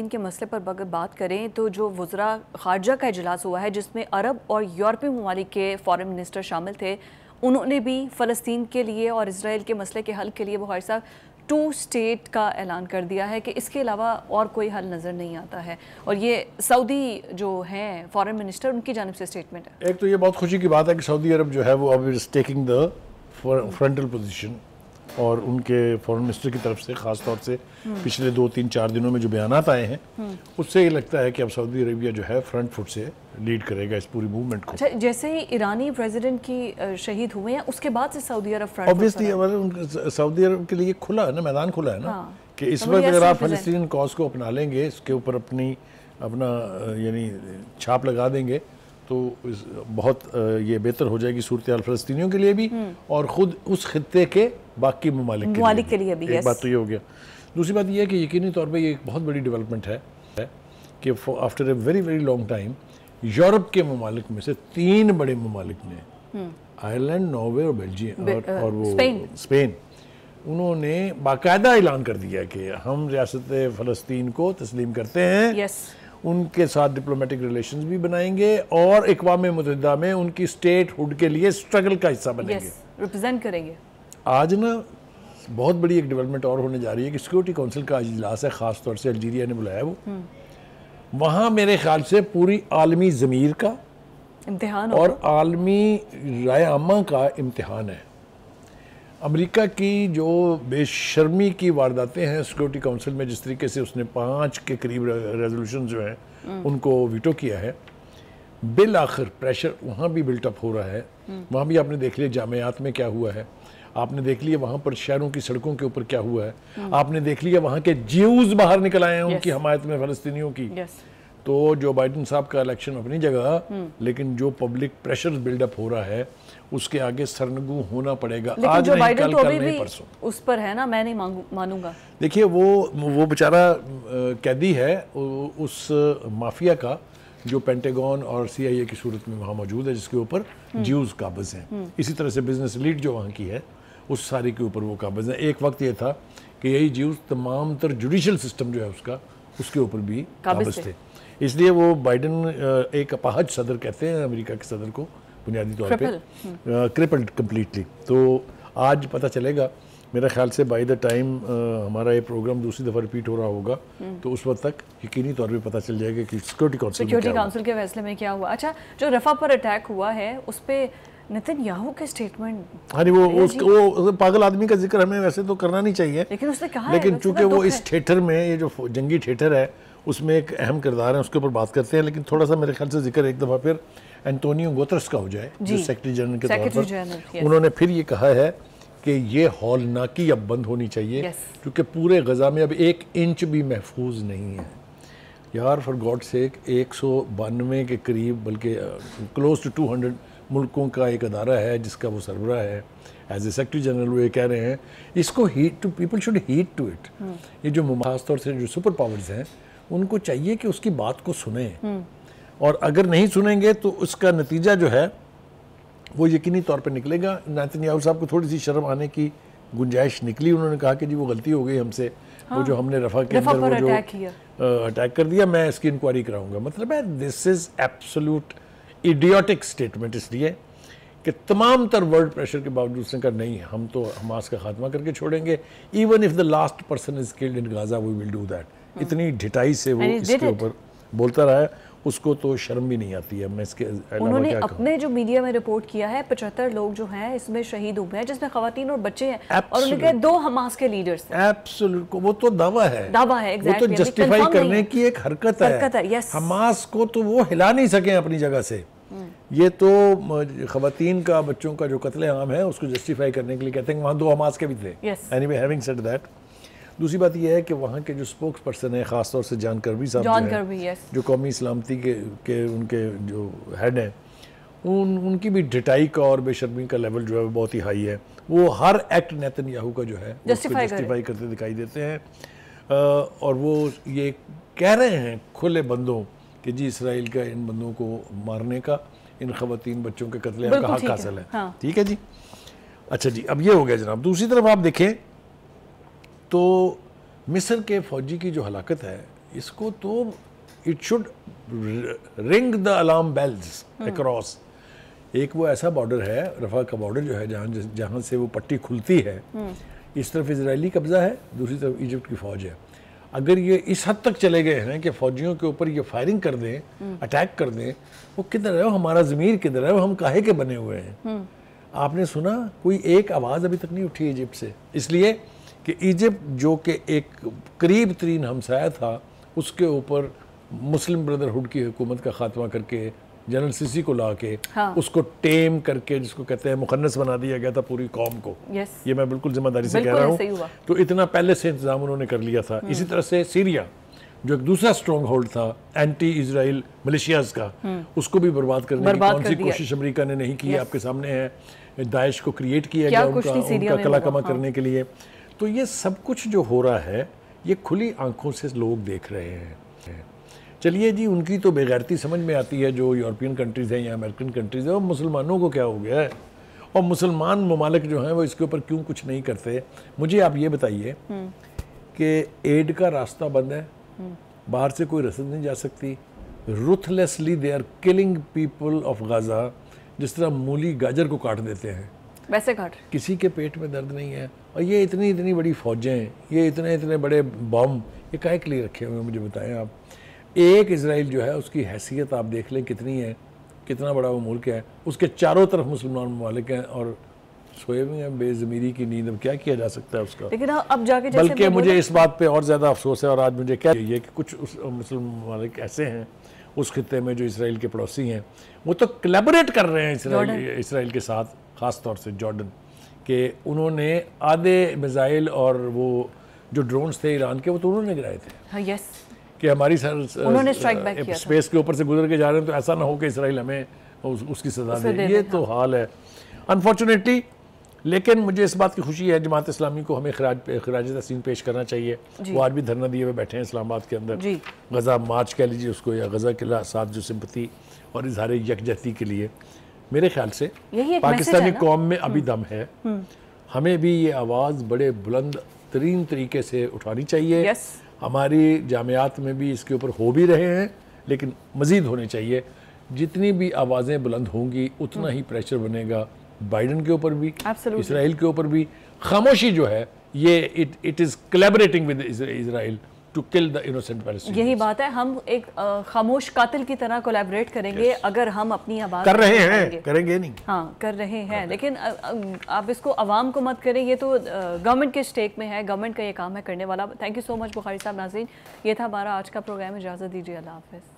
के मसले पर अगर बात करें तो जो वजरा खारजा का इजलास हुआ है जिसमें अरब और यूरोपीय ममालिक के फॉरेन मिनिस्टर शामिल थे उन्होंने भी फ़लस्तीन के लिए और इसराइल के मसले के हल के लिए बहुत सा टू स्टेट का ऐलान कर दिया है कि इसके अलावा और कोई हल नज़र नहीं आता है और ये सऊदी जो हैं फॉरन मिनिस्टर उनकी जानब से स्टेटमेंट है एक तो ये बहुत खुशी की बात है कि सऊदी अरब जो है वो अब टेकिंग द फ्रंटल पोजिशन और उनके फॉरेन मिनिस्टर की तरफ से ख़ास तौर से पिछले दो तीन चार दिनों में जो बयान आए हैं उससे ये लगता है कि अब सऊदी अरबिया जो है फ्रंट फुट से लीड करेगा इस पूरी मूवमेंट को अच्छा जैसे ही ईरानी प्रेसिडेंट की शहीद हुए हैं उसके बाद से Saudi Arab front obviously Saudi Arab के लिए खुला है ना मैदान खुला है ना हाँ। कि इस तो वक्त अगर आप फलस्तीन कॉज को अपना लेंगे इसके ऊपर अपनी अपना यानी छाप लगा देंगे तो बहुत ये बेहतर हो जाएगी सूरत फ़लस्तियों के लिए भी हम्म। और ख़ुद उस खत्े के बाकी ममालिक के, के लिए भी एक बात तो ये हो गया दूसरी बात यह है कि यकीनी तौर पर यह एक बहुत बड़ी डेवलपमेंट है कि after a very very long time Europe के ममालिक में से तीन बड़े ममालिक ने हम्म। आयरलैंड नॉर्वे और बेल्जियम और, और वो स्पेन उन्होंने बाकायदा ऐलान कर दिया कि हम रियासत फ़लस्तीन को तस्लीम करते हैं yes. उनके साथ डिप्लोमेटिक रिलेशन भी बनाएंगे और इकवा मुतहदा में उनकी स्टेट हुड के लिए स्ट्रगल का हिस्सा बनेंगे रिप्रेजेंट yes, करेंगे आज ना बहुत बड़ी एक डेवलपमेंट और होने जा रही है कि सिक्योरिटी काउंसिल का इजलास है ख़ास तौर से अल्जीरिया ने बुलाया वो हम्म। वहाँ मेरे ख्याल से पूरी आलमी ज़मीर का इम्तिहान और आलमी राय का इम्तहान है अमेरिका की जो बेशर्मी की वारदातें हैं सिक्योरिटी काउंसिल में जिस तरीके से उसने पाँच के करीब रेजोल्यूशन जो हैं हम्म। उनको वीटो किया है बिल आखिर प्रेशर वहाँ भी बिल्टअप हो रहा है हम्म। वहाँ भी आपने देख लिया जामयात में क्या हुआ है आपने देख लिया वहाँ पर शहरों की सड़कों के ऊपर क्या हुआ है हम्म। आपने देख लिया वहाँ के जीव बाहर निकल आए हैं उनकी हमायत में फलस्तियों की तो जो बाइडन साहब का इलेक्शन अपनी जगह लेकिन जो पब्लिक प्रेशर बिल्डअप हो रहा है उसके आगे सरनगु होना पड़ेगा आज जो नहीं कल तो कल नहीं परसों उस पर है ना मैं नहीं मानूंगा देखिए वो वो बेचारा कैदी है उस माफिया का जो पेंटागन और सीआईए की सूरत में वहाँ मौजूद है जिसके ऊपर ज्यूज हम्म। काबज हैं हम्म। इसी तरह से बिजनेस लीड जो वहाँ की है उस सारी के ऊपर वो काबज है एक वक्त ये था कि यही ज्यूज तमाम तर जुडिशल सिस्टम जो है उसका उसके ऊपर भी काबज थे, थे। इसलिए वो बाइडन एक अपाहज सदर कहते हैं अमेरिका के सदर को बुनियादी तौर पर क्रिपल्ड कम्प्लीटली तो आज पता चलेगा मेरा ख्याल से बाई द टाइम हमारा ये प्रोग्राम दूसरी दफ़ा रिपीट हो रहा होगा hmm. तो उस वक्त तक यकीनी तौर पे पता चल जाएगा कि सिक्योरिटी काउंसिल सिक्योरिटी काउंसिल के फैसले में क्या हुआ अच्छा जो रफा पर अटैक हुआ है उस पर नितिन याहू के स्टेटमेंट हाँ वो उस वो पागल आदमी का जिक्र हमें वैसे तो करना नहीं चाहिए लेकिन उसने कहा लेकिन चूंकि वो इस थिएटर में ये जो जंगी थिएटर है उसमें एक अहम किरदार है उसके ऊपर बात करते हैं लेकिन थोड़ा सा मेरे ख्याल से जिक्र एक दफ़ा फिर एंटोनियो गोत्रस का हो जाए जो सेक्रेटरी जनरल के तौर पर उन्होंने फिर ये कहा है कि ये कि अब बंद होनी चाहिए क्योंकि पूरे गज़ा में अब एक इंच भी महफूज नहीं है यार फॉर गॉड सेक एक सौ बानवे के करीब बल्कि क्लोज टू टू हंड्रेड मुल्कों का एक अदारा है जिसका वो सरबरा है एज ए सेक्रेटरी जनरल वो ये कह रहे हैं इसको heed to people should heed to it ये जो तौर से जो सुपर पावर्स हैं उनको चाहिए कि उसकी बात को सुने हम्म। और अगर नहीं सुनेंगे तो उसका नतीजा जो है वो यकीनी तौर पर निकलेगा नैतन याहू साहब को थोड़ी सी शर्म आने की गुंजाइश निकली उन्होंने कहा कि जी वो गलती हो गई हमसे हाँ, वो जो हमने रफा के अंदर वो जो अटैक कर दिया मैं इसकी इंक्वायरी कराऊंगा मतलब है this is absolute idiotic statement इसलिए कि तमाम तर वर्ल्ड प्रेशर के बावजूद उसने कहा नहीं हम तो हमास का खात्मा करके छोड़ेंगे even if the last person is killed in Gaza we will do that हाँ। इतनी ढिटाई से वो इसके ऊपर बोलता रहा है उसको तो शर्म भी नहीं आती है मैं इसके उन्होंने क्या अपने जो मीडिया में रिपोर्ट किया है पचहत्तर लोग जो हैं इसमें शहीद हुए हैं जिसमें खातन और बच्चे हैं और उनके दो हमास के लीडर्स एब्सोल्यूट वो तो दावा है दावा है exactly. वो तो जस्टिफाई करने की एक हरकत, हरकत है, है yes. हमास को तो वो हिला नहीं सके अपनी जगह से हम्म। ये तो खातन का बच्चों का जो कत्लेआम है उसको जस्टिफाई करने के लिए कहते हैं वहाँ दो हमास के भी थे एनीवे हैविंग सेड दैट दूसरी बात यह है कि वहाँ के जो स्पोक्स पर्सन है ख़ासतौर से जान भी साहब जान करवी जो कौमी सलामती के, के उनके जो हेड हैं उन उनकी भी ढिटाई का और बेशर्मी का लेवल जो है बहुत ही हाई है वो हर एक्ट नैतन याहू का जो है जस्टिफाई जस्टिफाई करते दिखाई देते हैं और वो ये कह रहे हैं खुले बंदों कि जी इसराइल का इन बंदों को मारने का इन खवतिन बच्चों के कत्ले का हक हासिल है हाँ। ठीक हाँ। है जी अच्छा जी अब ये हो गया जनाब दूसरी तरफ आप देखें तो मिस्र के फौजी की जो हलाकत है इसको तो it should ring the alarm bells across एक वो ऐसा बॉर्डर है रफा का बॉर्डर जो है जहाँ जहाँ से वो पट्टी खुलती है हम्म। इस तरफ इसराइली कब्जा है दूसरी तरफ इजिप्ट की फौज है अगर ये इस हद तक चले गए हैं कि फौजियों के ऊपर ये फायरिंग कर दें अटैक हम्म। कर दें वो किधर है वो हमारा ज़मीर किधर है वो हम काहे के बने हुए हैं हम्म। आपने सुना कोई एक आवाज़ अभी तक नहीं उठी इजिप्ट से इसलिए कि इजिप्ट जो कि एक करीब तरीन हमसाया था उसके ऊपर मुस्लिम ब्रदरहुड की हुकूमत का खात्मा करके जनरल सीसी को ला के हाँ। उसको टेम करके जिसको कहते हैं मुखनस बना दिया गया था पूरी कौम को ये मैं बिल्कुल जिम्मेदारी से कह रहा हूँ तो इतना पहले से इंतजाम उन्होंने कर लिया था हम्म। इसी तरह से सीरिया जो एक दूसरा स्ट्रॉन्ग होल्ड था एंटी इसराइल मलेशियाज का हम्म। उसको भी बर्बाद करने बर्बाद की कौन सी कोशिश अमेरिका ने नहीं की आपके सामने है दाइश को क्रिएट किया गया उनका कला कमा हाँ। करने के लिए तो ये सब कुछ जो हो रहा है ये खुली आंखों से लोग देख रहे हैं चलिए जी उनकी तो बेगैरती समझ में आती है जो यूरोपियन कंट्रीज़ हैं या अमेरिकन कंट्रीज़ हैं और मुसलमानों को क्या हो गया है और मुसलमान ममालिक जो हैं वो इसके ऊपर क्यों कुछ नहीं करते मुझे आप ये बताइए हम्म। कि एड का रास्ता बंद है हम्म। बाहर से कोई रसद नहीं जा सकती ruthlessly they are killing people of Gaza जिस तरह मूली गाजर को काट देते हैं वैसे घट किसी के पेट में दर्द नहीं है और ये इतनी इतनी बड़ी फौजें ये इतने इतने बड़े बम ये काय के लिए रखे हुए हैं मुझे बताएं आप एक इसराइल जो है उसकी हैसियत आप देख लें कितनी है कितना बड़ा वो मुल्क है उसके चारों तरफ मुसलमान ममालिक हैं और सोए हुए हैं बेजमीरी की नींद में क्या किया जा सकता है उसका लेकिन हाँ, अब जाके बल्कि मुझे इस बात पे और ज़्यादा अफसोस है और आज मुझे क्या चाहिए कि कुछ उस मुस्लिम ममालिक ऐसे हैं उस खत्े में जो इसराइल के पड़ोसी हैं वो तो कलेबरेट कर रहे हैं इसराइल के साथ ख़ास तौर से जॉर्डन के उन्होंने आधे मिज़ाइल और वो जो ड्रोन्स थे ईरान के वो तो उन्होंने गिराए थे यस हाँ, कि हमारी सर उन्होंने स्ट्राइक बैक किया स्पेस के ऊपर से गुजर के जा रहे हैं तो ऐसा ना हो कि इसराइल हमें उस, उसकी सजा दे, दे ये तो हाल है अनफॉर्चुनेटली लेकिन मुझे इस बात की खुशी है जमात इस्लामी को हमें खराज खराज तहसीन पेश करना चाहिए वो आज भी धरना दिए हुए बैठे हैं इस्लामाबाद के अंदर गज़ा मार्च कह लीजिए उसको या गज़ा किला साथ जो सिंपति और इजहार यकजहती के लिए मेरे ख्याल से यही एक पाकिस्तानी कौम में अभी हम्म। दम है हम्म। हमें भी ये आवाज़ बड़े बुलंद तरीन तरीके से उठानी चाहिए हमारी जामियात में भी इसके ऊपर हो भी रहे हैं लेकिन मज़ीद होने चाहिए जितनी भी आवाज़ें बुलंद होंगी उतना हम्म। ही प्रेशर बनेगा बाइडन के ऊपर भी इसराइल के ऊपर भी खामोशी जो है ये it it is collaborating with Israel to kill the innocent Palestine यही बात है हम एक खामोश कातिल की तरह कोलेबरेट करेंगे yes. अगर हम अपनी आवाज कर रहे हैं करेंगे नहीं हाँ कर रहे हैं लेकिन आप इसको आवाम को मत करें ये तो गवर्नमेंट के स्टेक में है गवर्नमेंट का ये काम है करने वाला thank you so much Bukhari साहब नाजीन ये था हमारा आज का प्रोग्राम इजाज़त दीजिए अल्लाह हाफिज़